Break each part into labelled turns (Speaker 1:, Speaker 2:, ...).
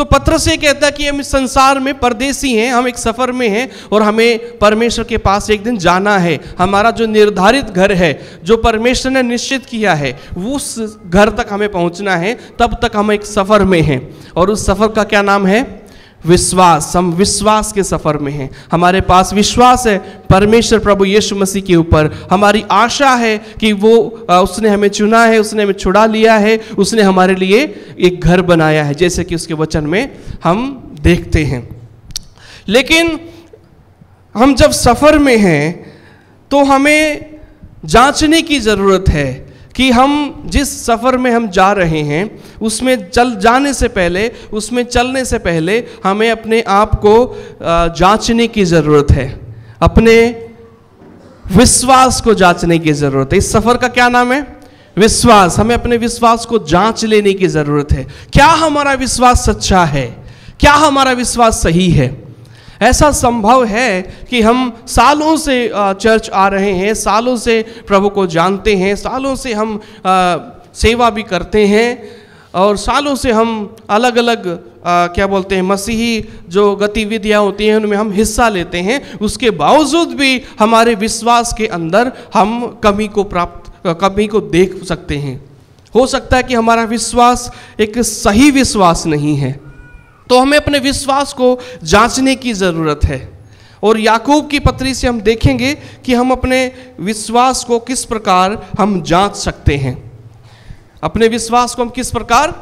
Speaker 1: तो पत्र से कहता है कि हम इस संसार में परदेसी हैं हम एक सफ़र में हैं और हमें परमेश्वर के पास एक दिन जाना है हमारा जो निर्धारित घर है जो परमेश्वर ने निश्चित किया है उस घर तक हमें पहुंचना है तब तक हम एक सफ़र में हैं और उस सफ़र का क्या नाम है विश्वास हम विश्वास के सफ़र में हैं हमारे पास विश्वास है परमेश्वर प्रभु यीशु मसीह के ऊपर हमारी आशा है कि वो उसने हमें चुना है उसने हमें छुड़ा लिया है उसने हमारे लिए एक घर बनाया है जैसे कि उसके वचन में हम देखते हैं लेकिन हम जब सफ़र में हैं तो हमें जांचने की ज़रूरत है कि हम जिस सफ़र में हम जा रहे हैं उसमें चल जाने से पहले उसमें चलने से पहले हमें अपने आप को जांचने की ज़रूरत है अपने विश्वास को जांचने की ज़रूरत है इस सफ़र का क्या नाम है विश्वास हमें अपने विश्वास को जांच लेने की ज़रूरत है क्या हमारा विश्वास सच्चा है क्या हमारा विश्वास सही है ऐसा संभव है कि हम सालों से चर्च आ रहे हैं सालों से प्रभु को जानते हैं सालों से हम सेवा भी करते हैं और सालों से हम अलग अलग आ, क्या बोलते हैं मसीही जो गतिविधियाँ होती हैं उनमें हम हिस्सा लेते हैं उसके बावजूद भी हमारे विश्वास के अंदर हम कमी को प्राप्त कमी को देख सकते हैं हो सकता है कि हमारा विश्वास एक सही विश्वास नहीं है तो हमें अपने विश्वास को जांचने की ज़रूरत है और याकूब की पत्री से हम देखेंगे कि हम अपने विश्वास को किस प्रकार हम जांच सकते हैं अपने विश्वास को हम किस प्रकार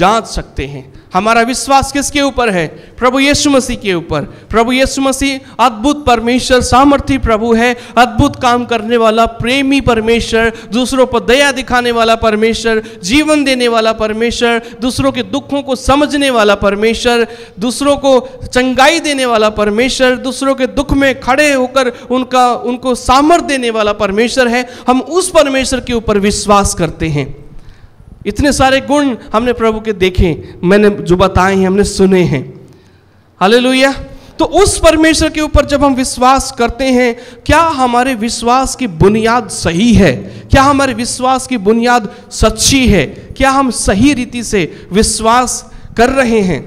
Speaker 1: जांच सकते हैं हमारा विश्वास किसके ऊपर है प्रभु यीशु मसीह के ऊपर प्रभु यीशु मसीह अद्भुत परमेश्वर सामर्थ्य प्रभु है अद्भुत काम करने वाला प्रेमी परमेश्वर दूसरों पर दया दिखाने वाला परमेश्वर जीवन देने वाला परमेश्वर दूसरों के दुखों को समझने वाला परमेश्वर दूसरों को चंगाई देने वाला परमेश्वर दूसरों के दुख में खड़े होकर उनका उनको सामर्थ्य देने वाला परमेश्वर है हम उस परमेश्वर के ऊपर विश्वास करते हैं इतने सारे गुण हमने प्रभु के देखे मैंने जो बताए हैं हमने सुने हैं हाल तो उस परमेश्वर के ऊपर जब हम विश्वास करते हैं क्या हमारे विश्वास की बुनियाद सही है क्या हमारे विश्वास की बुनियाद सच्ची है क्या हम सही रीति से विश्वास कर रहे हैं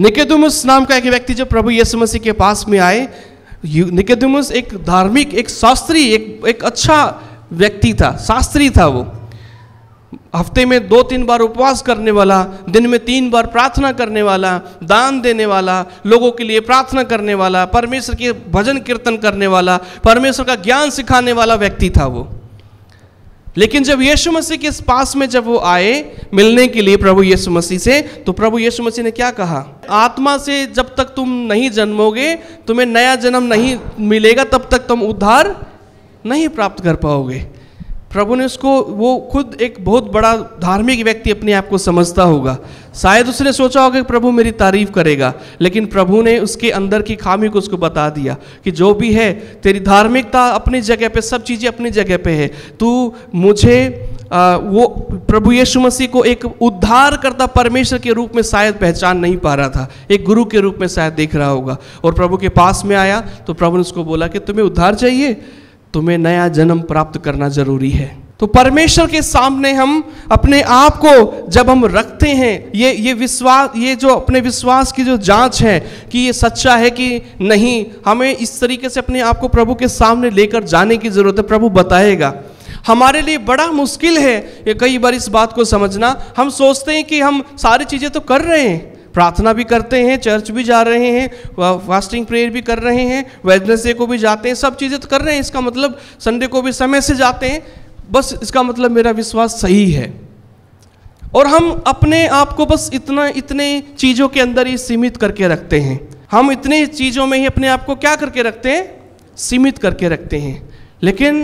Speaker 1: निकेदुमस नाम का एक व्यक्ति जब प्रभु यीशु मसीह के पास में आए निकेदुमस एक धार्मिक एक शास्त्री एक एक अच्छा व्यक्ति था शास्त्री था वो हफ्ते में दो तीन बार उपवास करने वाला दिन में तीन बार प्रार्थना करने वाला दान देने वाला लोगों के लिए प्रार्थना करने वाला परमेश्वर के भजन कीर्तन करने वाला परमेश्वर का ज्ञान सिखाने वाला व्यक्ति था वो लेकिन जब यीशु मसीह के पास में जब वो आए मिलने के लिए प्रभु यीशु मसीह से तो प्रभु यीशु मसीह ने क्या कहा आत्मा से जब तक तुम नहीं जन्मोगे तुम्हें नया जन्म नहीं मिलेगा तब तक तुम उद्धार नहीं प्राप्त कर पाओगे प्रभु ने उसको वो खुद एक बहुत बड़ा धार्मिक व्यक्ति अपने आप को समझता होगा शायद उसने सोचा होगा कि प्रभु मेरी तारीफ करेगा लेकिन प्रभु ने उसके अंदर की खामी को उसको बता दिया कि जो भी है तेरी धार्मिकता अपनी जगह पे सब चीज़ें अपनी जगह पे है तू मुझे आ, वो प्रभु यीशु मसीह को एक उद्धारकर्ता परमेश्वर के रूप में शायद पहचान नहीं पा रहा था एक गुरु के रूप में शायद देख रहा होगा और प्रभु के पास में आया तो प्रभु ने उसको बोला कि तुम्हें उद्धार चाहिए तुम्हें नया जन्म प्राप्त करना जरूरी है तो परमेश्वर के सामने हम अपने आप को जब हम रखते हैं ये ये विश्वास ये जो अपने विश्वास की जो जांच है कि ये सच्चा है कि नहीं हमें इस तरीके से अपने आप को प्रभु के सामने लेकर जाने की ज़रूरत है प्रभु बताएगा हमारे लिए बड़ा मुश्किल है ये कई बार इस बात को समझना हम सोचते हैं कि हम सारी चीज़ें तो कर रहे हैं प्रार्थना भी करते हैं चर्च भी जा रहे हैं फास्टिंग प्रेयर भी कर रहे हैं वेडनेसडे को भी जाते हैं सब चीज़ें तो कर रहे हैं इसका मतलब संडे को भी समय से जाते हैं बस इसका मतलब मेरा विश्वास सही है और हम अपने आप को बस इतना इतने चीज़ों के अंदर ही सीमित करके रखते हैं हम इतने चीज़ों में ही अपने आप को क्या करके रखते हैं सीमित करके रखते हैं लेकिन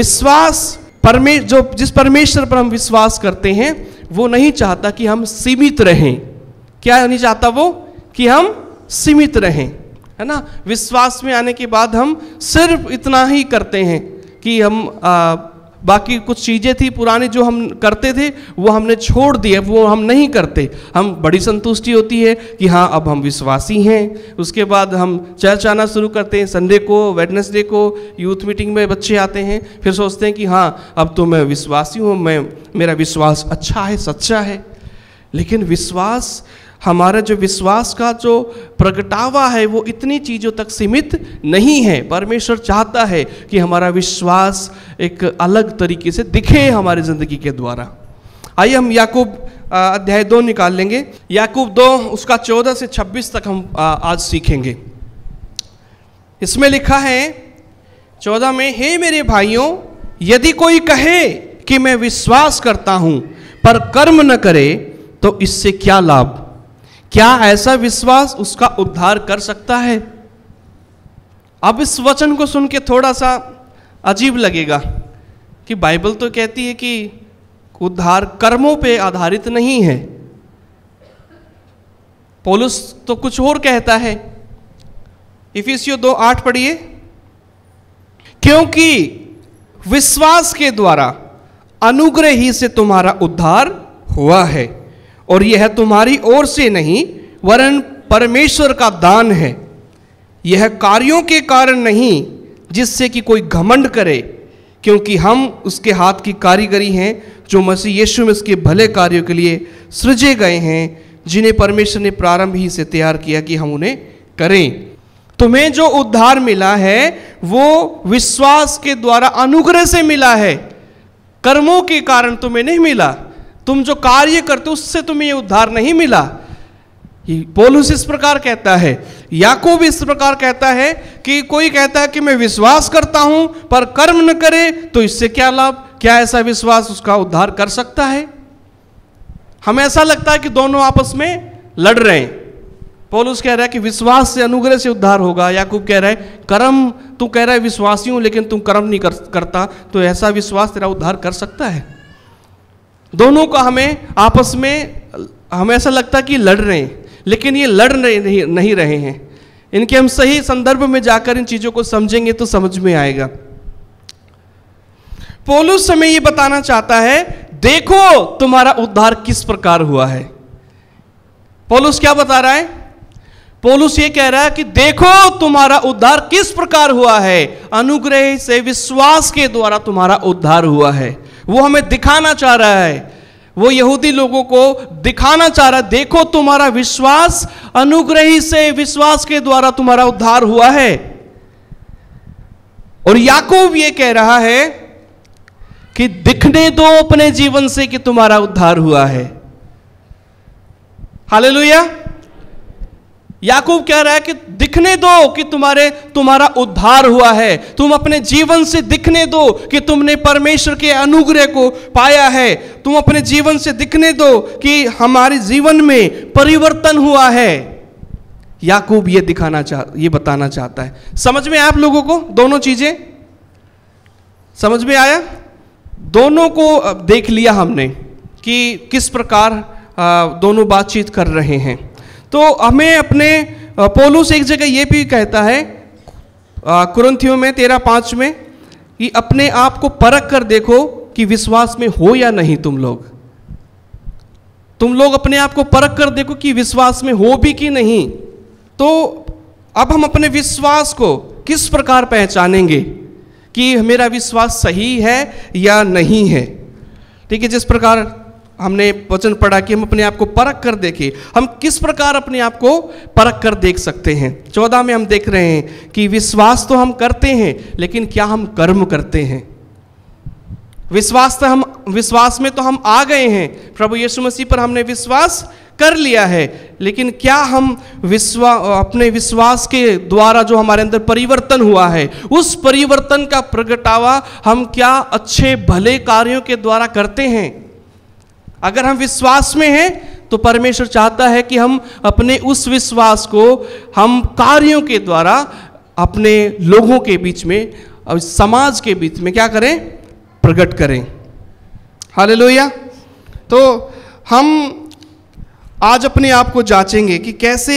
Speaker 1: विश्वास परमे जो जिस परमेश्वर पर हम विश्वास करते हैं वो नहीं चाहता कि हम सीमित रहें क्या नहीं चाहता वो कि हम सीमित रहें है ना विश्वास में आने के बाद हम सिर्फ इतना ही करते हैं कि हम आ, बाकी कुछ चीज़ें थी पुरानी जो हम करते थे वो हमने छोड़ दिए वो हम नहीं करते हम बड़ी संतुष्टि होती है कि हाँ अब हम विश्वासी हैं उसके बाद हम चर्च आना शुरू करते हैं संडे को वेडनेसडे को यूथ मीटिंग में बच्चे आते हैं फिर सोचते हैं कि हाँ अब तो मैं विश्वासी हूँ मैं मेरा विश्वास अच्छा है सच्चा है लेकिन विश्वास हमारा जो विश्वास का जो प्रगटावा है वो इतनी चीज़ों तक सीमित नहीं है परमेश्वर चाहता है कि हमारा विश्वास एक अलग तरीके से दिखे हमारी ज़िंदगी के द्वारा आइए हम याकूब अध्याय दो निकाल लेंगे याकूब दो उसका चौदह से छब्बीस तक हम आज सीखेंगे इसमें लिखा है चौदह में हे मेरे भाइयों यदि कोई कहे कि मैं विश्वास करता हूँ पर कर्म न करे तो इससे क्या लाभ क्या ऐसा विश्वास उसका उद्धार कर सकता है अब इस वचन को सुन के थोड़ा सा अजीब लगेगा कि बाइबल तो कहती है कि उद्धार कर्मों पे आधारित नहीं है पोलुस तो कुछ और कहता है इफिसियो दो आठ पढ़िए क्योंकि विश्वास के द्वारा अनुग्रह ही से तुम्हारा उद्धार हुआ है और यह तुम्हारी ओर से नहीं वरन परमेश्वर का दान है यह कार्यों के कारण नहीं जिससे कि कोई घमंड करे क्योंकि हम उसके हाथ की कारीगरी हैं जो मसीह यीशु में उसके भले कार्यों के लिए सृजे गए हैं जिन्हें परमेश्वर ने प्रारंभ ही से तैयार किया कि हम उन्हें करें तुम्हें जो उद्धार मिला है वो विश्वास के द्वारा अनुग्रह से मिला है कर्मों के कारण तुम्हें नहीं मिला तुम जो कार्य करते हो उससे तुम्हें ये उद्धार नहीं मिला पोलूस इस प्रकार कहता है याकूब इस प्रकार कहता है कि कोई कहता है कि मैं विश्वास करता हूं पर कर्म न करे तो इससे क्या लाभ क्या ऐसा विश्वास उसका उद्धार कर सकता है हमें ऐसा लगता है कि दोनों आपस में लड़ रहे हैं पौलुस कह रहा है कि विश्वास से अनुग्रह से उद्धार होगा याकूब कह रहा है कर्म तू कह रहा है विश्वासी हूं लेकिन तुम कर्म नहीं कर, करता तो ऐसा विश्वास तेरा उद्धार कर सकता है दोनों का हमें आपस में हमें ऐसा लगता कि लड़ रहे हैं लेकिन ये लड़ नहीं नहीं रहे हैं इनके हम सही संदर्भ में जाकर इन चीज़ों को समझेंगे तो समझ में आएगा पोलुस हमें ये बताना चाहता है देखो तुम्हारा उद्धार किस प्रकार हुआ है पोलुस क्या बता रहा है पोलुस ये कह रहा है कि देखो तुम्हारा उद्धार किस प्रकार हुआ है अनुग्रह से विश्वास के द्वारा तुम्हारा उद्धार हुआ है वो हमें दिखाना चाह रहा है वो यहूदी लोगों को दिखाना चाह रहा है देखो तुम्हारा विश्वास अनुग्रही से विश्वास के द्वारा तुम्हारा उद्धार हुआ है और याकूब ये कह रहा है कि दिखने दो अपने जीवन से कि तुम्हारा उद्धार हुआ है हालेलुया याकूब कह रहा है कि दिखने दो कि तुम्हारे तुम्हारा उद्धार हुआ है तुम अपने जीवन से दिखने दो कि तुमने परमेश्वर के अनुग्रह को पाया है तुम अपने जीवन से दिखने दो कि हमारे जीवन में परिवर्तन हुआ है याकूब ये दिखाना चाह ये बताना चाहता है समझ में आप लोगों को दोनों चीजें समझ में आया दोनों को देख लिया हमने कि किस प्रकार दोनों बातचीत कर रहे हैं तो हमें अपने पोलूस एक जगह ये भी कहता है कुरंथियों में तेरह पाँच में कि अपने आप को परख कर देखो कि विश्वास में हो या नहीं तुम लोग तुम लोग अपने आप को परख कर देखो कि विश्वास में हो भी कि नहीं तो अब हम अपने विश्वास को किस प्रकार पहचानेंगे कि मेरा विश्वास सही है या नहीं है ठीक है जिस प्रकार हमने वचन पढ़ा कि हम अपने आप को परख कर देखें हम किस प्रकार अपने आप को परख कर देख सकते हैं चौदह में हम देख रहे हैं कि विश्वास तो हम करते हैं लेकिन क्या हम कर्म करते हैं विश्वास तो हम विश्वास में तो हम आ गए हैं प्रभु यीशु मसीह पर हमने विश्वास कर लिया है लेकिन क्या हम विश्वा अपने विश्वास के द्वारा जो हमारे अंदर परिवर्तन हुआ है उस परिवर्तन का प्रगटावा हम क्या अच्छे भले कार्यों के द्वारा करते हैं अगर हम विश्वास में हैं तो परमेश्वर चाहता है कि हम अपने उस विश्वास को हम कार्यों के द्वारा अपने लोगों के बीच में और समाज के बीच में क्या करें प्रकट करें हाल तो हम आज अपने आप को जांचेंगे कि कैसे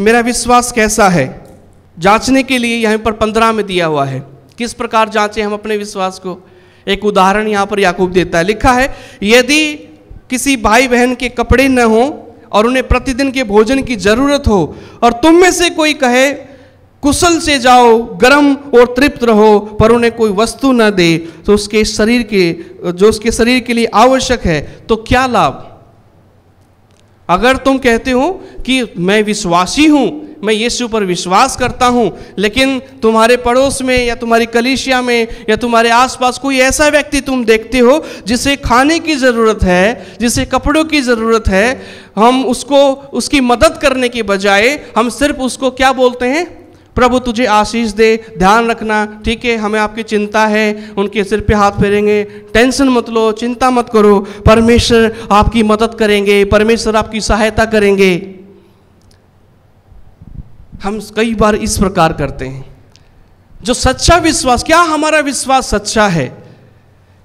Speaker 1: मेरा विश्वास कैसा है जांचने के लिए यहाँ पर पंद्रह में दिया हुआ है किस प्रकार जांचें हम अपने विश्वास को एक उदाहरण यहाँ पर याकूब देता है लिखा है यदि किसी भाई बहन के कपड़े न हों और उन्हें प्रतिदिन के भोजन की जरूरत हो और तुम में से कोई कहे कुशल से जाओ गर्म और तृप्त रहो पर उन्हें कोई वस्तु न दे तो उसके शरीर के जो उसके शरीर के लिए आवश्यक है तो क्या लाभ अगर तुम कहते हो कि मैं विश्वासी हूं मैं यीशु पर विश्वास करता हूँ लेकिन तुम्हारे पड़ोस में या तुम्हारी कलिशिया में या तुम्हारे आसपास कोई ऐसा व्यक्ति तुम देखते हो जिसे खाने की ज़रूरत है जिसे कपड़ों की ज़रूरत है हम उसको उसकी मदद करने के बजाय हम सिर्फ उसको क्या बोलते हैं प्रभु तुझे आशीष दे ध्यान रखना ठीक है हमें आपकी चिंता है उनके सिर पे हाथ फेरेंगे टेंशन मत लो चिंता मत करो परमेश्वर आपकी मदद करेंगे परमेश्वर आपकी सहायता करेंगे हम कई बार इस प्रकार करते हैं जो सच्चा विश्वास क्या हमारा विश्वास सच्चा है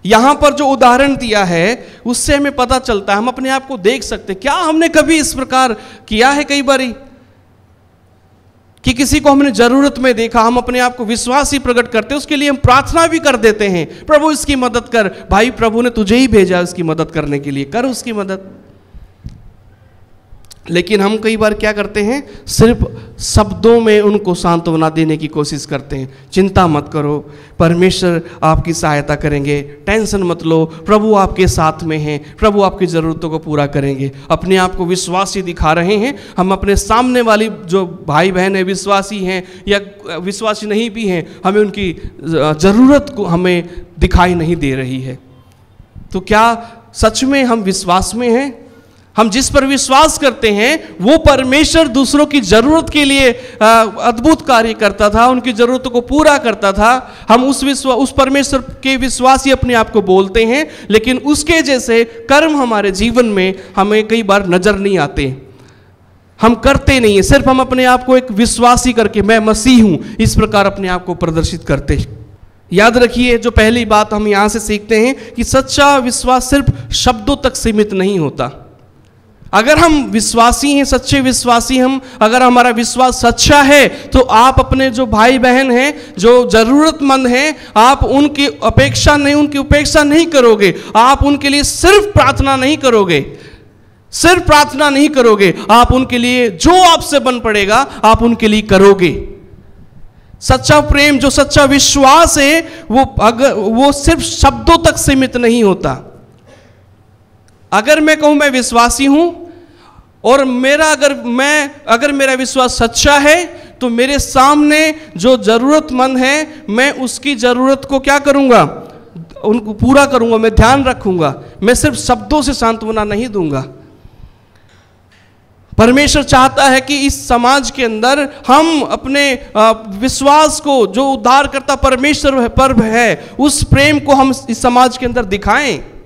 Speaker 1: यहां पर जो उदाहरण दिया है उससे हमें पता चलता है हम अपने आप को देख सकते क्या हमने कभी इस प्रकार किया है कई बार कि किसी को हमने जरूरत में देखा हम अपने आप को विश्वास ही प्रकट करते हैं उसके लिए हम प्रार्थना भी कर देते हैं प्रभु इसकी मदद कर भाई प्रभु ने तुझे ही भेजा उसकी मदद करने के लिए कर उसकी मदद लेकिन हम कई बार क्या करते हैं सिर्फ शब्दों में उनको सांत्वना देने की कोशिश करते हैं चिंता मत करो परमेश्वर आपकी सहायता करेंगे टेंशन मत लो प्रभु आपके साथ में हैं प्रभु आपकी ज़रूरतों को पूरा करेंगे अपने आप को विश्वासी दिखा रहे हैं हम अपने सामने वाली जो भाई बहन है विश्वासी हैं या विश्वासी नहीं भी हैं हमें उनकी ज़रूरत को हमें दिखाई नहीं दे रही है तो क्या सच में हम विश्वास में हैं हम जिस पर विश्वास करते हैं वो परमेश्वर दूसरों की ज़रूरत के लिए अद्भुत कार्य करता था उनकी ज़रूरतों को पूरा करता था हम उस विश्वास उस परमेश्वर के विश्वास ही अपने आप को बोलते हैं लेकिन उसके जैसे कर्म हमारे जीवन में हमें कई बार नज़र नहीं आते हम करते नहीं हैं सिर्फ हम अपने आप को एक विश्वासी करके मैं मसीह हूँ इस प्रकार अपने आप को प्रदर्शित करते याद रखिए जो पहली बात हम यहाँ से सीखते हैं कि सच्चा विश्वास सिर्फ शब्दों तक सीमित नहीं होता अगर हम विश्वासी हैं सच्चे विश्वासी हम अगर हमारा विश्वास सच्चा है तो आप अपने जो भाई बहन हैं जो ज़रूरतमंद हैं आप उनकी अपेक्षा नहीं उनकी उपेक्षा नहीं करोगे आप उनके लिए सिर्फ प्रार्थना नहीं करोगे सिर्फ प्रार्थना नहीं करोगे आप उनके लिए जो आपसे बन पड़ेगा आप उनके लिए करोगे सच्चा प्रेम जो सच्चा विश्वास है वो अगर वो सिर्फ शब्दों तक सीमित नहीं होता अगर मैं कहूँ मैं विश्वासी हूं और मेरा अगर मैं अगर मेरा विश्वास सच्चा है तो मेरे सामने जो ज़रूरतमंद है मैं उसकी ज़रूरत को क्या करूँगा उनको पूरा करूंगा मैं ध्यान रखूंगा मैं सिर्फ शब्दों से सांत्वना नहीं दूंगा परमेश्वर चाहता है कि इस समाज के अंदर हम अपने विश्वास को जो उद्धारकर्ता परमेश्वर पर्व है उस प्रेम को हम इस समाज के अंदर दिखाएं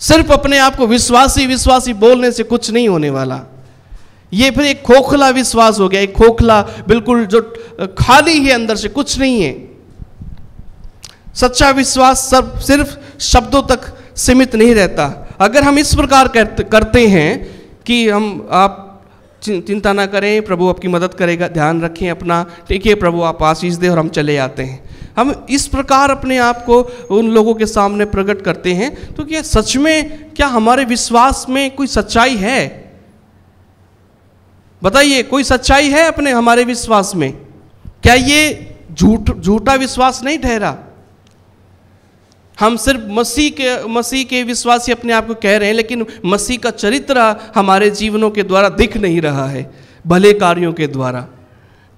Speaker 1: सिर्फ अपने आप को विश्वासी विश्वासी बोलने से कुछ नहीं होने वाला ये फिर एक खोखला विश्वास हो गया एक खोखला बिल्कुल जो खाली है अंदर से कुछ नहीं है सच्चा विश्वास सब सिर्फ शब्दों तक सीमित नहीं रहता अगर हम इस प्रकार करते हैं कि हम आप चिंता ना करें प्रभु आपकी मदद करेगा ध्यान रखें अपना ठीक है प्रभु आप आशीष दे और हम चले आते हैं हम इस प्रकार अपने आप को उन लोगों के सामने प्रकट करते हैं तो क्या सच में क्या हमारे विश्वास में कोई सच्चाई है बताइए कोई सच्चाई है अपने हमारे विश्वास में क्या ये झूठ झूठा विश्वास नहीं ठहरा हम सिर्फ मसीह के मसीह के विश्वासी अपने आप को कह रहे हैं लेकिन मसीह का चरित्र हमारे जीवनों के द्वारा दिख नहीं रहा है भले कार्यों के द्वारा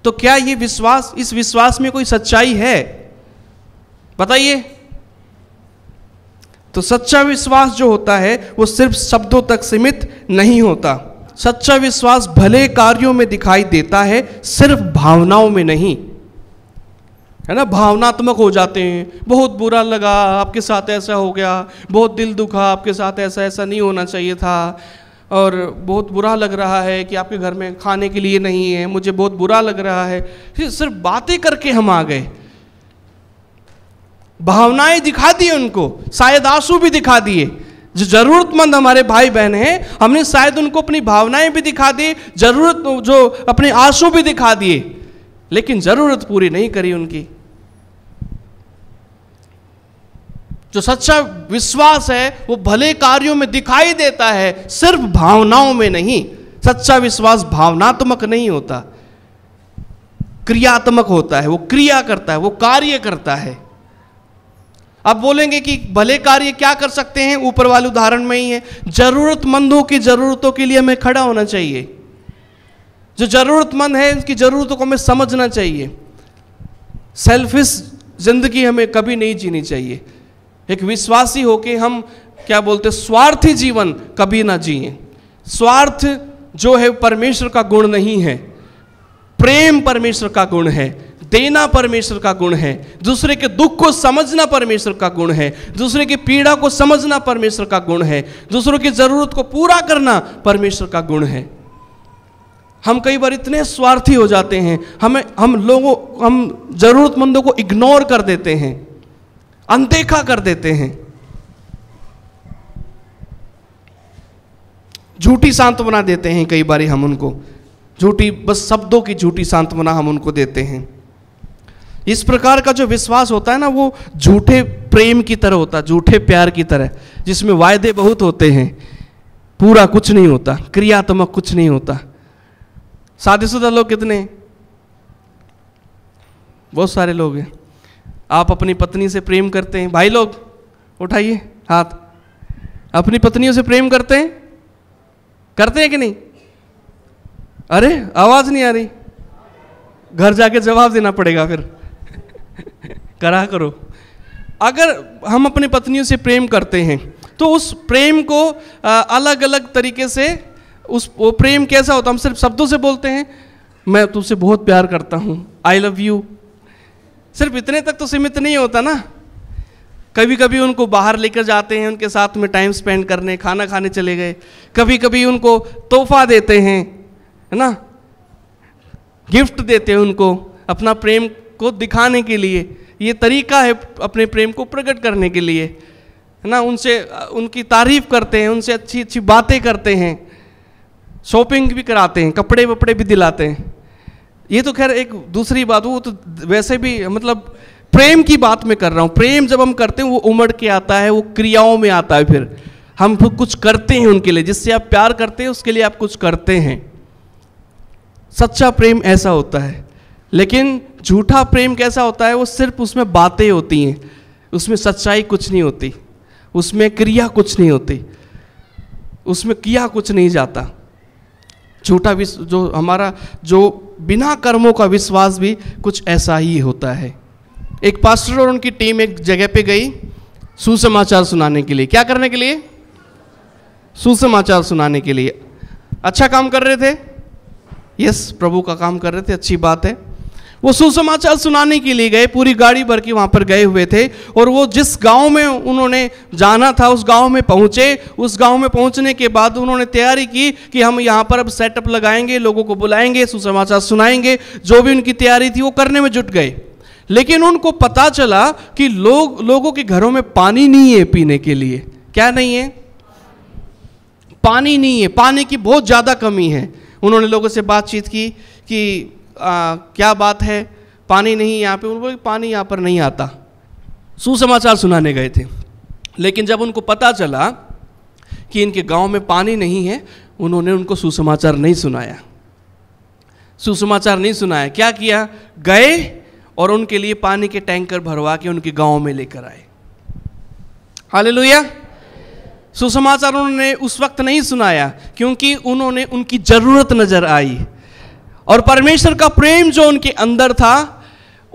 Speaker 1: तो क्या ये विश्वास इस विश्वास में कोई सच्चाई है बताइए तो सच्चा विश्वास जो होता है वो सिर्फ शब्दों तक सीमित नहीं होता सच्चा विश्वास भले कार्यों में दिखाई देता है सिर्फ भावनाओं में नहीं है ना भावनात्मक हो जाते हैं बहुत बुरा लगा आपके साथ ऐसा हो गया बहुत दिल दुखा आपके साथ ऐसा ऐसा नहीं होना चाहिए था और बहुत बुरा लग रहा है कि आपके घर में खाने के लिए नहीं है मुझे बहुत बुरा लग रहा है सिर्फ बातें करके हम आ गए भावनाएं दिखा दी उनको शायद आंसू भी दिखा दिए जो ज़रूरतमंद हमारे भाई बहन हैं हमने शायद उनको अपनी भावनाएं भी दिखा दी ज़रूरत जो अपने आंसू भी दिखा दिए लेकिन ज़रूरत पूरी नहीं करी उनकी जो सच्चा विश्वास है वो भले कार्यों में दिखाई देता है सिर्फ भावनाओं में नहीं सच्चा विश्वास भावनात्मक नहीं होता क्रियात्मक होता है वो क्रिया करता है वो कार्य करता है अब बोलेंगे कि भले कार्य क्या कर सकते हैं ऊपर वाले उदाहरण में ही है जरूरतमंदों की जरूरतों के लिए हमें खड़ा होना चाहिए जो जरूरतमंद है उनकी ज़रूरतों को हमें समझना चाहिए सेल्फिश जिंदगी हमें कभी नहीं जीनी चाहिए एक विश्वासी होके हम क्या बोलते स्वार्थी जीवन कभी ना जिए स्वार्थ जो है परमेश्वर का गुण नहीं है प्रेम परमेश्वर का गुण है देना परमेश्वर का गुण है दूसरे के दुख को समझना परमेश्वर का गुण है दूसरे की पीड़ा को समझना परमेश्वर का गुण है दूसरों की ज़रूरत को पूरा करना परमेश्वर का गुण है हम कई बार इतने स्वार्थी हो जाते हैं हमें हम लोगों हम ज़रूरतमंदों को इग्नोर कर देते हैं अनदेखा कर देते हैं झूठी सांत्वना देते हैं कई बार हम उनको झूठी बस शब्दों की झूठी सांत्वना हम उनको देते हैं इस प्रकार का जो विश्वास होता है ना वो झूठे प्रेम की तरह होता है झूठे प्यार की तरह जिसमें वायदे बहुत होते हैं पूरा कुछ नहीं होता क्रियात्मक कुछ नहीं होता शादीशुदा लोग कितने बहुत सारे लोग हैं आप अपनी पत्नी से प्रेम करते हैं भाई लोग उठाइए हाथ अपनी पत्नियों से प्रेम करते हैं करते हैं कि नहीं अरे आवाज़ नहीं आ रही घर जाके जवाब देना पड़ेगा फिर करा करो अगर हम अपनी पत्नियों से प्रेम करते हैं तो उस प्रेम को अलग अलग तरीके से उस वो प्रेम कैसा होता हम सिर्फ शब्दों से बोलते हैं मैं तुमसे बहुत प्यार करता हूँ आई लव यू सिर्फ इतने तक तो सीमित नहीं होता ना कभी कभी उनको बाहर लेकर जाते हैं उनके साथ में टाइम स्पेंड करने खाना खाने चले गए कभी कभी उनको तोहफा देते हैं है ना गिफ्ट देते हैं उनको अपना प्रेम को दिखाने के लिए ये तरीका है अपने प्रेम को प्रकट करने के लिए है ना उनसे उनकी तारीफ़ करते हैं उनसे अच्छी अच्छी बातें करते हैं शॉपिंग भी कराते हैं कपड़े वपड़े भी दिलाते हैं ये तो खैर एक दूसरी बात वो तो वैसे भी मतलब प्रेम की बात में कर रहा हूँ प्रेम जब हम करते हैं वो उमड़ के आता है वो क्रियाओं में आता है फिर हम कुछ करते हैं उनके लिए जिससे आप प्यार करते हैं उसके लिए आप कुछ करते हैं सच्चा प्रेम ऐसा होता है लेकिन झूठा प्रेम कैसा होता है वो सिर्फ उसमें बातें होती हैं उसमें सच्चाई कुछ नहीं होती उसमें क्रिया कुछ नहीं होती उसमें किया कुछ नहीं जाता झूठा विश्व जो हमारा जो बिना कर्मों का विश्वास भी कुछ ऐसा ही होता है एक पास्टर और उनकी टीम एक जगह पे गई सुसमाचार सुनाने के लिए क्या करने के लिए सुसमाचार सुनाने के लिए अच्छा काम कर रहे थे यस प्रभु का काम कर रहे थे अच्छी बात है वो सुसमाचार सुनाने के लिए गए पूरी गाड़ी भर के वहाँ पर गए हुए थे और वो जिस गांव में उन्होंने जाना था उस गांव में पहुँचे उस गांव में पहुँचने के बाद उन्होंने तैयारी की कि हम यहाँ पर अब सेटअप लगाएंगे लोगों को बुलाएंगे सुसमाचार सुनाएंगे जो भी उनकी तैयारी थी वो करने में जुट गए लेकिन उनको पता चला कि लोग लोगों के घरों में पानी नहीं है पीने के लिए क्या नहीं है पानी नहीं है पानी की बहुत ज़्यादा कमी है उन्होंने लोगों से बातचीत की कि आ, क्या बात है पानी नहीं यहाँ पे उन्होंने पानी यहाँ पर नहीं आता सुसमाचार सुनाने गए थे लेकिन जब उनको पता चला कि इनके गांव में पानी नहीं है उन्होंने उनको सुसमाचार नहीं सुनाया सुसमाचार नहीं सुनाया क्या किया गए और उनके लिए पानी के टैंकर भरवा के उनके गांव में लेकर आए हाल सुसमाचार उन्होंने उस वक्त नहीं सुनाया क्योंकि उन्होंने उनकी ज़रूरत नज़र आई और परमेश्वर का प्रेम जो उनके अंदर था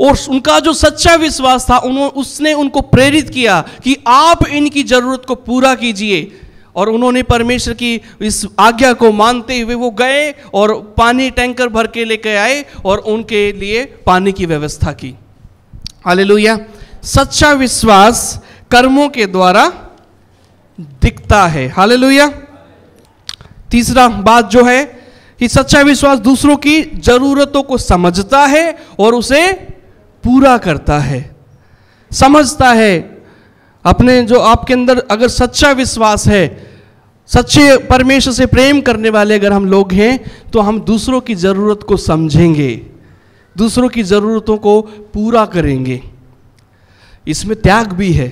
Speaker 1: और उनका जो सच्चा विश्वास था उन्होंने उसने उनको प्रेरित किया कि आप इनकी जरूरत को पूरा कीजिए और उन्होंने परमेश्वर की इस आज्ञा को मानते हुए वो गए और पानी टैंकर भर के लेके आए और उनके लिए पानी की व्यवस्था की हालेलुया सच्चा विश्वास कर्मों के द्वारा दिखता है हालेलुया तीसरा बात जो है कि सच्चा विश्वास दूसरों की जरूरतों को समझता है और उसे पूरा करता है समझता है अपने जो आपके अंदर अगर सच्चा विश्वास है सच्चे परमेश्वर से प्रेम करने वाले अगर हम लोग हैं तो हम दूसरों की ज़रूरत को समझेंगे दूसरों की ज़रूरतों को पूरा करेंगे इसमें त्याग भी है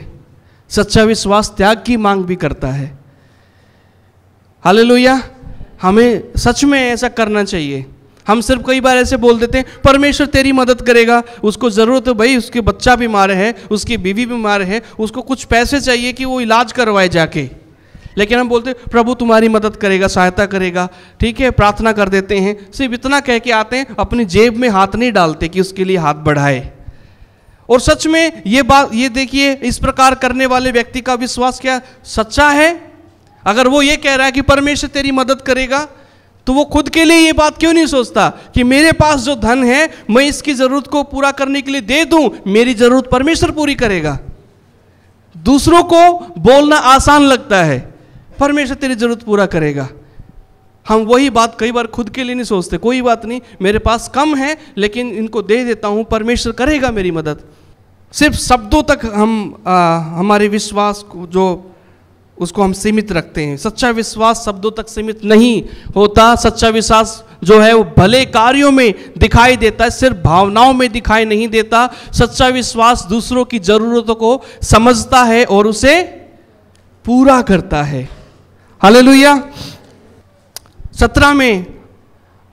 Speaker 1: सच्चा विश्वास त्याग की मांग भी करता है हालेलुया हमें सच में ऐसा करना चाहिए हम सिर्फ कई बार ऐसे बोल देते हैं परमेश्वर तेरी मदद करेगा उसको ज़रूरत है भाई उसके बच्चा बीमार है उसकी बीवी बीमार है उसको कुछ पैसे चाहिए कि वो इलाज करवाए जाके लेकिन हम बोलते प्रभु तुम्हारी मदद करेगा सहायता करेगा ठीक है प्रार्थना कर देते हैं सिर्फ इतना कह के आते हैं अपनी जेब में हाथ नहीं डालते कि उसके लिए हाथ बढ़ाए और सच में ये बात ये देखिए इस प्रकार करने वाले व्यक्ति का विश्वास क्या सच्चा है अगर वो ये कह रहा है कि परमेश्वर तेरी मदद करेगा तो वो खुद के लिए ये बात क्यों नहीं सोचता कि मेरे पास जो धन है मैं इसकी ज़रूरत को पूरा करने के लिए दे दूं मेरी ज़रूरत परमेश्वर पूरी करेगा दूसरों को बोलना आसान लगता है परमेश्वर तेरी ज़रूरत पूरा करेगा हम वही बात कई बार खुद के लिए नहीं सोचते कोई बात नहीं मेरे पास कम है लेकिन इनको दे देता हूं परमेश्वर करेगा मेरी मदद सिर्फ शब्दों तक हम आ, हमारे विश्वास को जो उसको हम सीमित रखते हैं सच्चा विश्वास शब्दों तक सीमित नहीं होता सच्चा विश्वास जो है वो भले कार्यों में दिखाई देता है सिर्फ भावनाओं में दिखाई नहीं देता सच्चा विश्वास दूसरों की ज़रूरतों को समझता है और उसे पूरा करता है हाल लोहिया सत्रह में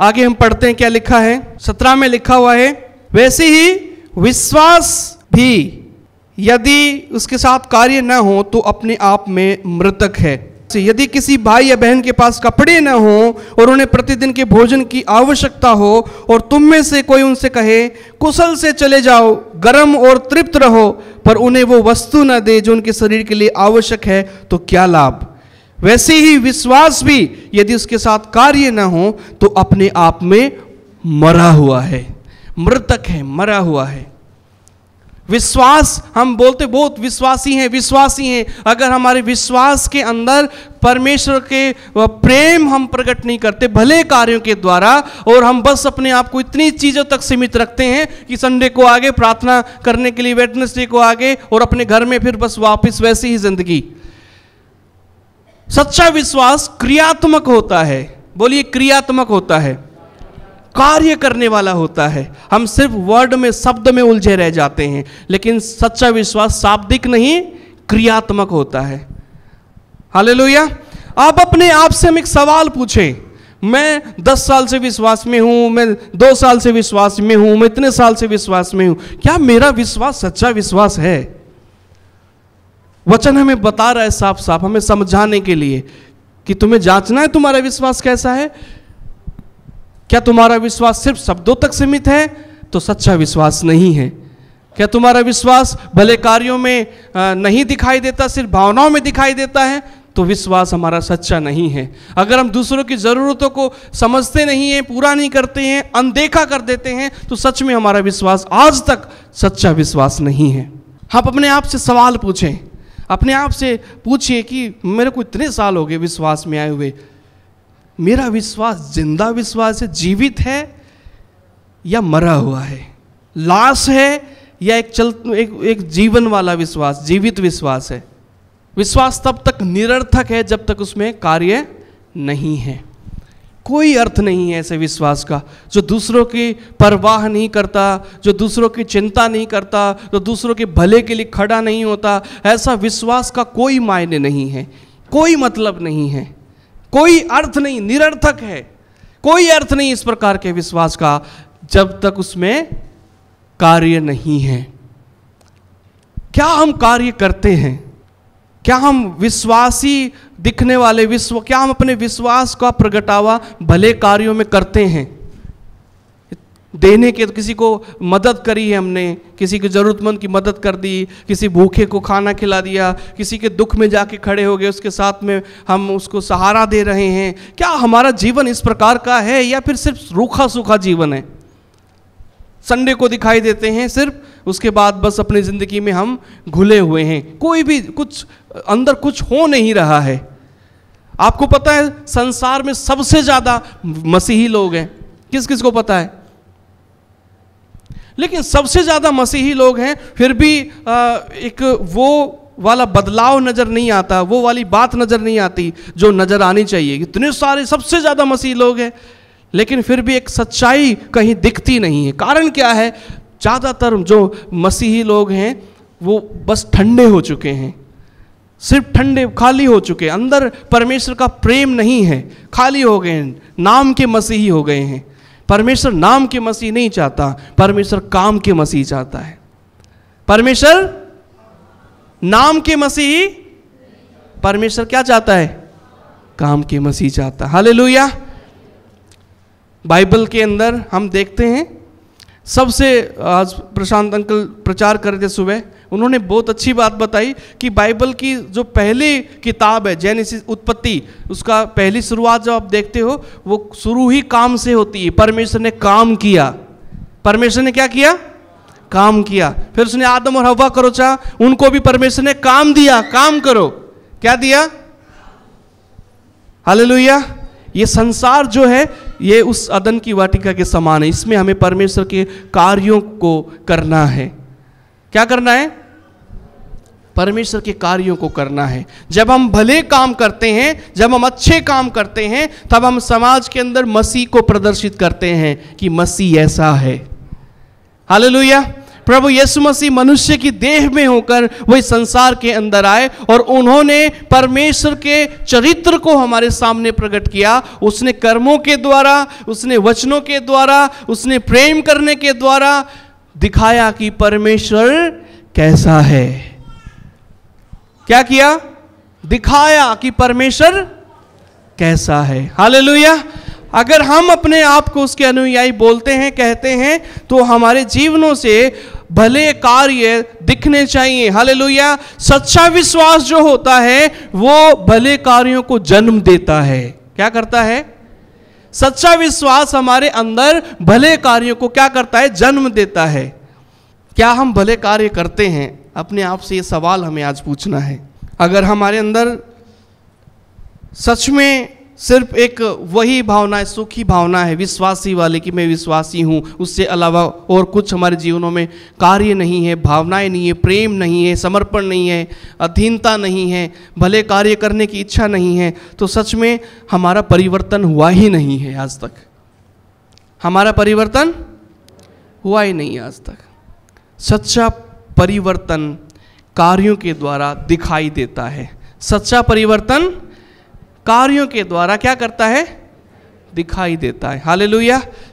Speaker 1: आगे हम पढ़ते हैं क्या लिखा है सत्रह में लिखा हुआ है वैसे ही विश्वास भी यदि उसके साथ कार्य न हो तो अपने आप में मृतक है यदि किसी भाई या बहन के पास कपड़े न हो और उन्हें प्रतिदिन के भोजन की आवश्यकता हो और तुम में से कोई उनसे कहे कुशल से चले जाओ गर्म और तृप्त रहो पर उन्हें वो वस्तु न दे जो उनके शरीर के लिए आवश्यक है तो क्या लाभ वैसे ही विश्वास भी यदि उसके साथ कार्य न हो तो अपने आप में मरा हुआ है मृतक है मरा हुआ है विश्वास हम बोलते बहुत विश्वासी हैं विश्वासी हैं अगर हमारे विश्वास के अंदर परमेश्वर के प्रेम हम प्रकट नहीं करते भले कार्यों के द्वारा और हम बस अपने आप को इतनी चीज़ों तक सीमित रखते हैं कि संडे को आगे प्रार्थना करने के लिए वेडनेसडे को आगे और अपने घर में फिर बस वापस वैसी ही जिंदगी सच्चा विश्वास क्रियात्मक होता है बोलिए क्रियात्मक होता है कार्य करने वाला होता है हम सिर्फ वर्ड में शब्द में उलझे रह जाते हैं लेकिन सच्चा विश्वास शाब्दिक नहीं क्रियात्मक होता है हाल आप अपने आप से हम एक सवाल पूछें मैं दस साल से विश्वास में हूं मैं दो साल से विश्वास में हूं मैं इतने साल से विश्वास में हूं क्या मेरा विश्वास सच्चा विश्वास है वचन हमें बता रहा है साफ साफ हमें समझाने के लिए कि तुम्हें जांचना है तुम्हारा विश्वास कैसा है क्या तुम्हारा विश्वास सिर्फ शब्दों तक सीमित है तो सच्चा विश्वास नहीं है क्या तुम्हारा विश्वास भले कार्यों में नहीं दिखाई देता सिर्फ भावनाओं में दिखाई देता है तो विश्वास हमारा सच्चा नहीं है अगर हम दूसरों की ज़रूरतों को समझते नहीं हैं पूरा नहीं करते हैं अनदेखा कर देते हैं तो सच में हमारा विश्वास आज तक सच्चा विश्वास नहीं है आप अपने आप से सवाल पूछें अपने आप से पूछिए कि मेरे को इतने साल हो गए विश्वास में आए हुए मेरा विश्वास जिंदा विश्वास है जीवित है या मरा हुआ है लाश है या एक चल एक, एक जीवन वाला विश्वास जीवित विश्वास है विश्वास तब तक निरर्थक है जब तक उसमें कार्य नहीं है कोई अर्थ नहीं है ऐसे विश्वास का जो दूसरों की परवाह नहीं करता जो दूसरों की चिंता नहीं करता जो दूसरों के भले के लिए खड़ा नहीं होता ऐसा विश्वास का कोई मायने नहीं है कोई मतलब नहीं है कोई अर्थ नहीं निरर्थक है कोई अर्थ नहीं इस प्रकार के विश्वास का जब तक उसमें कार्य नहीं है क्या हम कार्य करते हैं क्या हम विश्वासी दिखने वाले विश्व क्या हम अपने विश्वास का प्रगटावा भले कार्यों में करते हैं देने के तो किसी को मदद करी है हमने किसी के ज़रूरतमंद की मदद कर दी किसी भूखे को खाना खिला दिया किसी के दुख में जाके खड़े हो गए उसके साथ में हम उसको सहारा दे रहे हैं क्या हमारा जीवन इस प्रकार का है या फिर सिर्फ रूखा सूखा जीवन है संडे को दिखाई देते हैं सिर्फ उसके बाद बस अपनी ज़िंदगी में हम घुले हुए हैं कोई भी कुछ अंदर कुछ हो नहीं रहा है आपको पता है संसार में सबसे ज़्यादा मसीही लोग हैं किस किस को पता है लेकिन सबसे ज़्यादा मसीही लोग हैं फिर भी एक वो वाला बदलाव नज़र नहीं आता वो वाली बात नज़र नहीं आती जो नज़र आनी चाहिए इतने सारे सबसे ज़्यादा मसीह लोग हैं लेकिन फिर भी एक सच्चाई कहीं दिखती नहीं है कारण क्या है ज़्यादातर जो मसीही लोग हैं वो बस ठंडे हो चुके हैं सिर्फ ठंडे खाली हो चुके अंदर परमेश्वर का प्रेम नहीं है खाली हो गए हैं नाम के मसीही हो गए हैं परमेश्वर नाम के मसीह नहीं चाहता परमेश्वर काम के मसीह चाहता है परमेश्वर नाम के मसीह परमेश्वर क्या चाहता है काम के मसीह चाहता है हाले बाइबल के अंदर हम देखते हैं सबसे आज प्रशांत अंकल प्रचार कर रहे थे सुबह उन्होंने बहुत अच्छी बात बताई कि बाइबल की जो पहली किताब है जेनेसिस उत्पत्ति उसका पहली शुरुआत जो आप देखते हो वो शुरू ही काम से होती है परमेश्वर ने काम किया परमेश्वर ने क्या किया काम किया फिर उसने आदम और हवा करो चाह उनको भी परमेश्वर ने काम दिया काम करो क्या दिया लोहिया ये संसार जो है ये उस अदन की वाटिका के समान है इसमें हमें परमेश्वर के कार्यों को करना है क्या करना है परमेश्वर के कार्यों को करना है जब हम भले काम करते हैं जब हम अच्छे काम करते हैं तब हम समाज के अंदर मसीह को प्रदर्शित करते हैं कि मसीह ऐसा है हालेलुया प्रभु यीशु मसीह मनुष्य की देह में होकर वही संसार के अंदर आए और उन्होंने परमेश्वर के चरित्र को हमारे सामने प्रकट किया उसने कर्मों के द्वारा उसने वचनों के द्वारा उसने प्रेम करने के द्वारा दिखाया कि परमेश्वर कैसा है क्या किया दिखाया कि परमेश्वर कैसा है हालेलुया अगर हम अपने आप को उसके अनुयायी बोलते हैं कहते हैं तो हमारे जीवनों से भले कार्य दिखने चाहिए हालेलुया सच्चा विश्वास जो होता है वो भले कार्यों को जन्म देता है क्या करता है सच्चा विश्वास हमारे अंदर भले कार्यों को क्या करता है जन्म देता है क्या हम भले कार्य करते हैं अपने आप से ये सवाल हमें आज पूछना है अगर हमारे अंदर सच में सिर्फ एक वही भावना है सुखी भावना है विश्वासी वाले कि मैं विश्वासी हूँ उससे अलावा और कुछ हमारे जीवनों में कार्य नहीं है भावनाएं नहीं है प्रेम नहीं है समर्पण नहीं है अधीनता नहीं है भले कार्य करने की इच्छा नहीं है तो सच में हमारा परिवर्तन हुआ ही नहीं है आज तक हमारा परिवर्तन हुआ ही नहीं आज तक सच्चा परिवर्तन कार्यों के द्वारा दिखाई देता है सच्चा परिवर्तन कार्यों के द्वारा क्या करता है दिखाई देता है हाल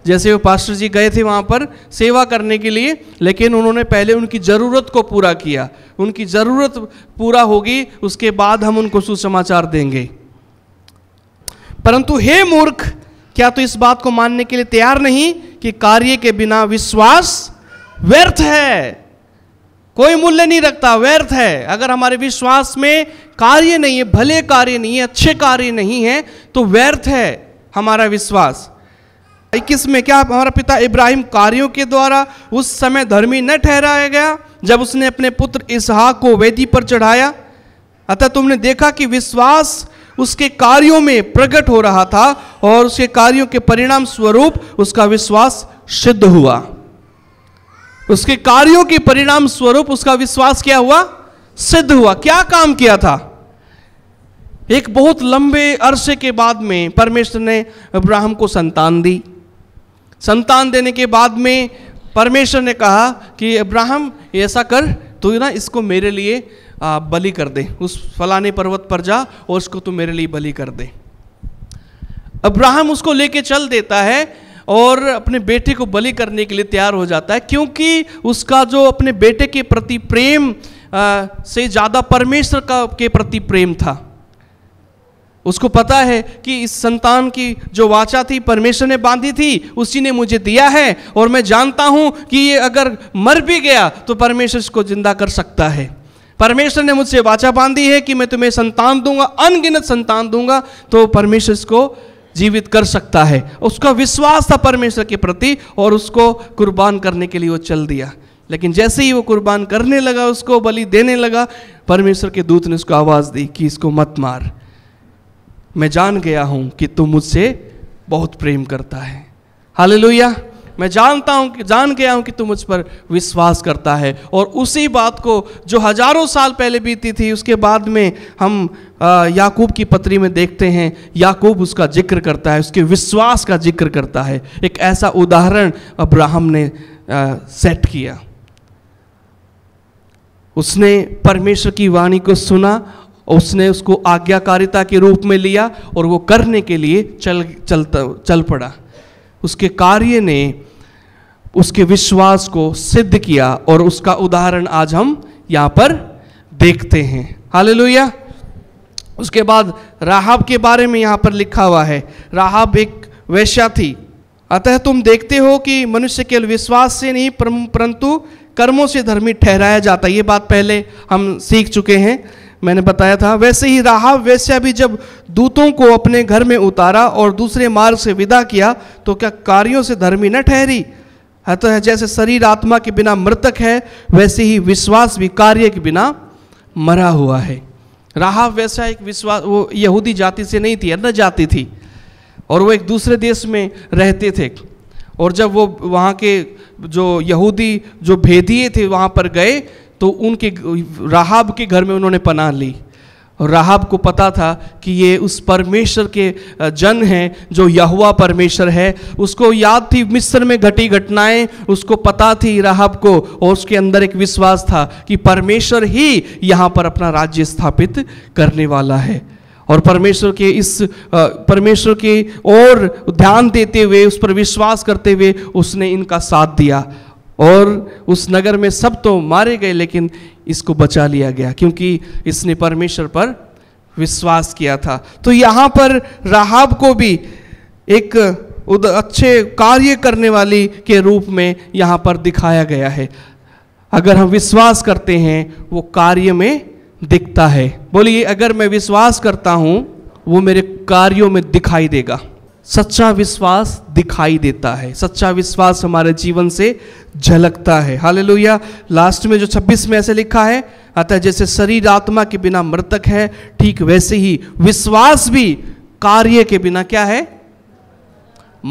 Speaker 1: जैसे वो पास्टर जी गए थे वहाँ पर सेवा करने के लिए लेकिन उन्होंने पहले उनकी ज़रूरत को पूरा किया उनकी ज़रूरत पूरा होगी उसके बाद हम उनको सुसमाचार देंगे परंतु हे मूर्ख क्या तो इस बात को मानने के लिए तैयार नहीं कि कार्य के बिना विश्वास व्यर्थ है कोई मूल्य नहीं रखता व्यर्थ है अगर हमारे विश्वास में कार्य नहीं है भले कार्य नहीं है अच्छे कार्य नहीं है तो व्यर्थ है हमारा विश्वास इक्कीस में क्या हमारा पिता इब्राहिम कार्यों के द्वारा उस समय धर्मी न ठहराया गया जब उसने अपने पुत्र इसहाक को वेदी पर चढ़ाया अतः तुमने देखा कि विश्वास उसके कार्यों में प्रकट हो रहा था और उसके कार्यों के परिणाम स्वरूप उसका विश्वास सिद्ध हुआ उसके कार्यों के परिणाम स्वरूप उसका विश्वास क्या हुआ सिद्ध हुआ क्या काम किया था एक बहुत लंबे अरसे के बाद में परमेश्वर ने अब्राहम को संतान दी संतान देने के बाद में परमेश्वर ने कहा कि अब्राहम ऐसा कर तो ना इसको मेरे लिए बलि कर दे उस फलाने पर्वत पर जा और उसको तू मेरे लिए बलि कर दे अब्राहम उसको लेके चल देता है और अपने बेटे को बलि करने के लिए तैयार हो जाता है क्योंकि उसका जो अपने बेटे के प्रति प्रेम आ, से ज़्यादा परमेश्वर का के प्रति प्रेम था उसको पता है कि इस संतान की जो वाचा थी परमेश्वर ने बांधी थी उसी ने मुझे दिया है और मैं जानता हूँ कि ये अगर मर भी गया तो परमेश्वर इसको जिंदा कर सकता है परमेश्वर ने मुझसे वाचा बांधी है कि मैं तुम्हें संतान दूंगा अनगिनत संतान दूंगा तो परमेश्वर इसको जीवित कर सकता है उसका विश्वास था परमेश्वर के प्रति और उसको कुर्बान करने के लिए वो चल दिया लेकिन जैसे ही वो कुर्बान करने लगा उसको बलि देने लगा परमेश्वर के दूत ने उसको आवाज़ दी कि इसको मत मार मैं जान गया हूँ कि तू मुझसे बहुत प्रेम करता है हाल मैं जानता हूं कि जान गया हूं कि तू मुझ पर विश्वास करता है और उसी बात को जो हजारों साल पहले बीती थी उसके बाद में हम याकूब की पत्री में देखते हैं याकूब उसका जिक्र करता है उसके विश्वास का जिक्र करता है एक ऐसा उदाहरण अब्राहम ने आ, सेट किया उसने परमेश्वर की वाणी को सुना उसने उसको आज्ञाकारिता के रूप में लिया और वो करने के लिए चल चलता चल पड़ा उसके कार्य ने उसके विश्वास को सिद्ध किया और उसका उदाहरण आज हम यहाँ पर देखते हैं लोहिया उसके बाद राहब के बारे में यहाँ पर लिखा हुआ है राहब एक वैश्या थी अतः तुम देखते हो कि मनुष्य केवल विश्वास से नहीं परंतु कर्मों से धर्मी ठहराया जाता है ये बात पहले हम सीख चुके हैं मैंने बताया था वैसे ही राहब वैश्या भी जब दूतों को अपने घर में उतारा और दूसरे मार्ग से विदा किया तो क्या कार्यों से धर्मी न ठहरी अतः जैसे शरीर आत्मा के बिना मृतक है वैसे ही विश्वास भी कार्य के बिना मरा हुआ है राहा वैसा एक विश्वास वो यहूदी जाति से नहीं थी अन्य जाति थी और वो एक दूसरे देश में रहते थे और जब वो वहाँ के जो यहूदी जो भेदिए थे वहाँ पर गए तो उनके राहाब के घर में उन्होंने पनाह ली और राहब को पता था कि ये उस परमेश्वर के जन हैं जो यहुआ परमेश्वर है उसको याद थी मिस्र में घटी घटनाएं उसको पता थी राहब को और उसके अंदर एक विश्वास था कि परमेश्वर ही यहाँ पर अपना राज्य स्थापित करने वाला है और परमेश्वर के इस परमेश्वर के और ध्यान देते हुए उस पर विश्वास करते हुए उसने इनका साथ दिया और उस नगर में सब तो मारे गए लेकिन इसको बचा लिया गया क्योंकि इसने परमेश्वर पर विश्वास किया था तो यहाँ पर राहाब को भी एक अच्छे कार्य करने वाली के रूप में यहाँ पर दिखाया गया है अगर हम विश्वास करते हैं वो कार्य में दिखता है बोलिए अगर मैं विश्वास करता हूँ वो मेरे कार्यों में दिखाई देगा सच्चा विश्वास दिखाई देता है सच्चा विश्वास हमारे जीवन से झलकता है हाल लास्ट में जो 26 में ऐसे लिखा है अतः जैसे शरीर आत्मा के बिना मृतक है ठीक वैसे ही विश्वास भी कार्य के बिना क्या है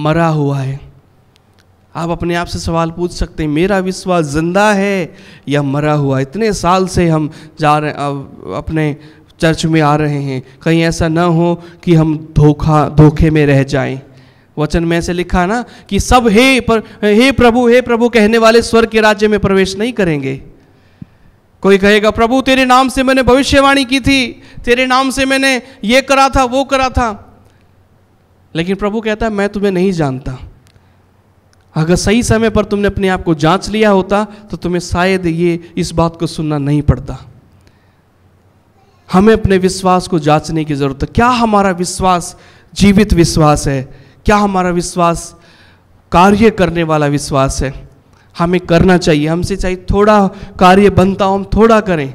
Speaker 1: मरा हुआ है आप अपने आप से सवाल पूछ सकते हैं मेरा विश्वास जिंदा है या मरा हुआ इतने साल से हम जा रहे अपने चर्च में आ रहे हैं कहीं ऐसा ना हो कि हम धोखा धोखे में रह जाएं वचन में ऐसे लिखा ना कि सब हे पर हे प्रभु हे प्रभु कहने वाले स्वर्ग के राज्य में प्रवेश नहीं करेंगे कोई कहेगा प्रभु तेरे नाम से मैंने भविष्यवाणी की थी तेरे नाम से मैंने ये करा था वो करा था लेकिन प्रभु कहता है मैं तुम्हें नहीं जानता अगर सही समय पर तुमने अपने आप को जांच लिया होता तो तुम्हें शायद ये इस बात को सुनना नहीं पड़ता हमें अपने विश्वास को जांचने की ज़रूरत है क्या हमारा विश्वास जीवित विश्वास है क्या हमारा विश्वास कार्य करने वाला विश्वास है हमें करना चाहिए हमसे चाहिए थोड़ा कार्य बनता हो हम थोड़ा करें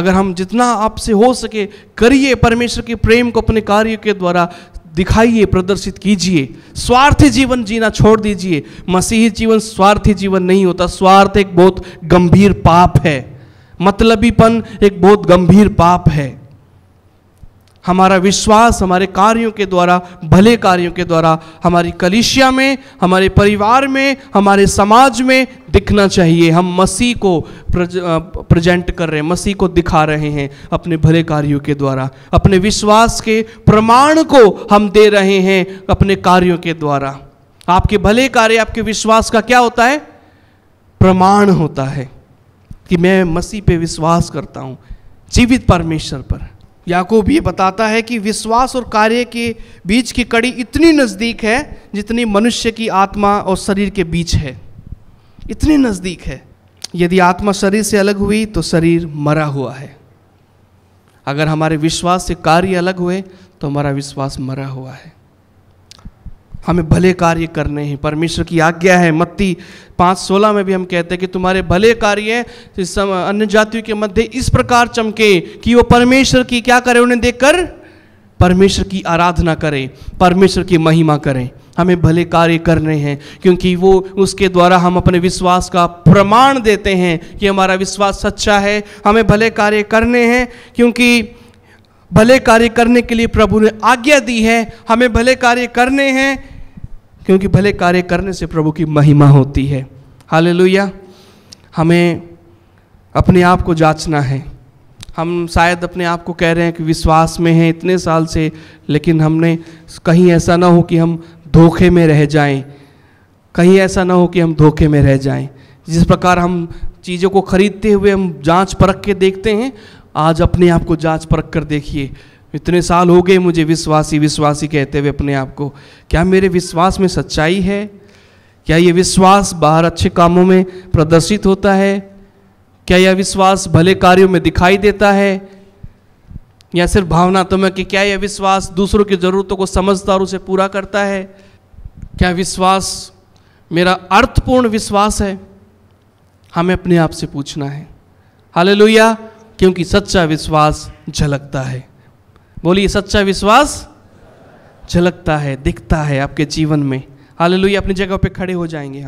Speaker 1: अगर हम जितना आपसे हो सके करिए परमेश्वर के प्रेम को अपने कार्य के द्वारा दिखाइए प्रदर्शित कीजिए स्वार्थी जीवन जीना छोड़ दीजिए मसीही जीवन स्वार्थी जीवन नहीं होता स्वार्थ एक बहुत गंभीर पाप है मतलबीपन एक बहुत गंभीर पाप है हमारा विश्वास हमारे कार्यों के द्वारा भले कार्यों के द्वारा हमारी कलिशिया में हमारे परिवार में हमारे समाज में दिखना चाहिए हम मसीह को प्रज, प्रजेंट कर रहे हैं मसीह को दिखा रहे हैं अपने भले कार्यों के द्वारा अपने विश्वास के प्रमाण को हम दे रहे हैं अपने कार्यों के द्वारा आपके भले कार्य आपके विश्वास का क्या होता है प्रमाण होता है कि मैं मसीह पे विश्वास करता हूँ जीवित परमेश्वर पर याकूब ये बताता है कि विश्वास और कार्य के बीच की कड़ी इतनी नज़दीक है जितनी मनुष्य की आत्मा और शरीर के बीच है इतनी नज़दीक है यदि आत्मा शरीर से अलग हुई तो शरीर मरा हुआ है अगर हमारे विश्वास से कार्य अलग हुए तो हमारा विश्वास मरा हुआ है हमें भले कार्य करने हैं परमेश्वर की आज्ञा है मत्ती पाँच सोलह में भी हम कहते हैं कि तुम्हारे भले कार्य तो अन्य जातियों के मध्य इस प्रकार चमके कि वो परमेश्वर की क्या करें उन्हें देखकर परमेश्वर की आराधना करें परमेश्वर की महिमा करें हमें भले कार्य करने हैं क्योंकि वो उसके द्वारा हम अपने विश्वास का प्रमाण देते हैं कि हमारा विश्वास सच्चा है हमें भले कार्य करने हैं क्योंकि भले कार्य करने के लिए प्रभु ने आज्ञा दी है हमें भले कार्य करने हैं क्योंकि भले कार्य करने से प्रभु की महिमा होती है लोहिया हमें अपने आप को जांचना है हम शायद अपने आप को कह रहे हैं कि विश्वास में हैं इतने साल से लेकिन हमने कहीं ऐसा ना हो कि हम धोखे में रह जाएं कहीं ऐसा ना हो कि हम धोखे में रह जाएं जिस प्रकार हम चीज़ों को खरीदते हुए हम जांच परख के देखते हैं आज अपने आप को जांच परख कर देखिए इतने साल हो गए मुझे विश्वासी विश्वासी कहते हुए अपने आप को क्या मेरे विश्वास में सच्चाई है क्या यह विश्वास बाहर अच्छे कामों में प्रदर्शित होता है क्या यह विश्वास भले कार्यों में दिखाई देता है या सिर्फ भावनात्मक कि क्या यह विश्वास दूसरों की ज़रूरतों को समझता और उसे पूरा करता है क्या विश्वास मेरा अर्थपूर्ण विश्वास है हमें अपने आप से पूछना है हाल क्योंकि सच्चा विश्वास झलकता है बोलिए सच्चा विश्वास झलकता है दिखता है आपके जीवन में हालेलुया अपनी जगह पे खड़े हो जाएंगे हम